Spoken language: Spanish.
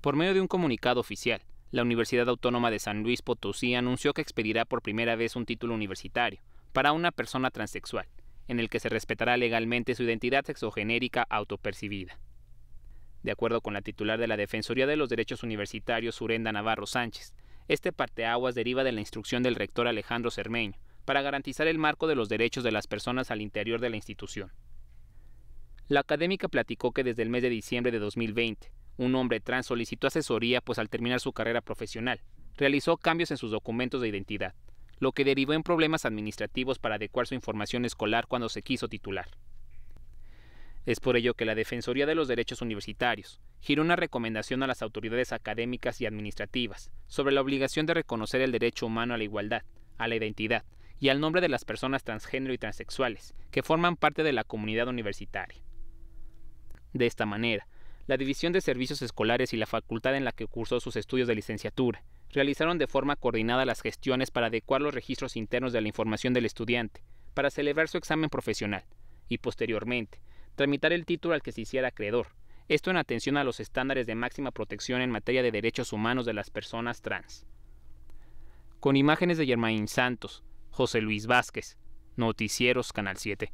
Por medio de un comunicado oficial, la Universidad Autónoma de San Luis Potosí anunció que expedirá por primera vez un título universitario para una persona transexual, en el que se respetará legalmente su identidad sexogenérica autopercibida. De acuerdo con la titular de la Defensoría de los Derechos Universitarios, Surenda Navarro Sánchez, este parteaguas deriva de la instrucción del rector Alejandro Cermeño para garantizar el marco de los derechos de las personas al interior de la institución. La académica platicó que desde el mes de diciembre de 2020, un hombre trans solicitó asesoría pues al terminar su carrera profesional, realizó cambios en sus documentos de identidad, lo que derivó en problemas administrativos para adecuar su información escolar cuando se quiso titular. Es por ello que la Defensoría de los Derechos Universitarios giró una recomendación a las autoridades académicas y administrativas sobre la obligación de reconocer el derecho humano a la igualdad, a la identidad y al nombre de las personas transgénero y transexuales que forman parte de la comunidad universitaria. De esta manera, la División de Servicios Escolares y la facultad en la que cursó sus estudios de licenciatura realizaron de forma coordinada las gestiones para adecuar los registros internos de la información del estudiante, para celebrar su examen profesional y, posteriormente, tramitar el título al que se hiciera acreedor, esto en atención a los estándares de máxima protección en materia de derechos humanos de las personas trans. Con imágenes de Germain Santos, José Luis Vázquez, Noticieros Canal 7.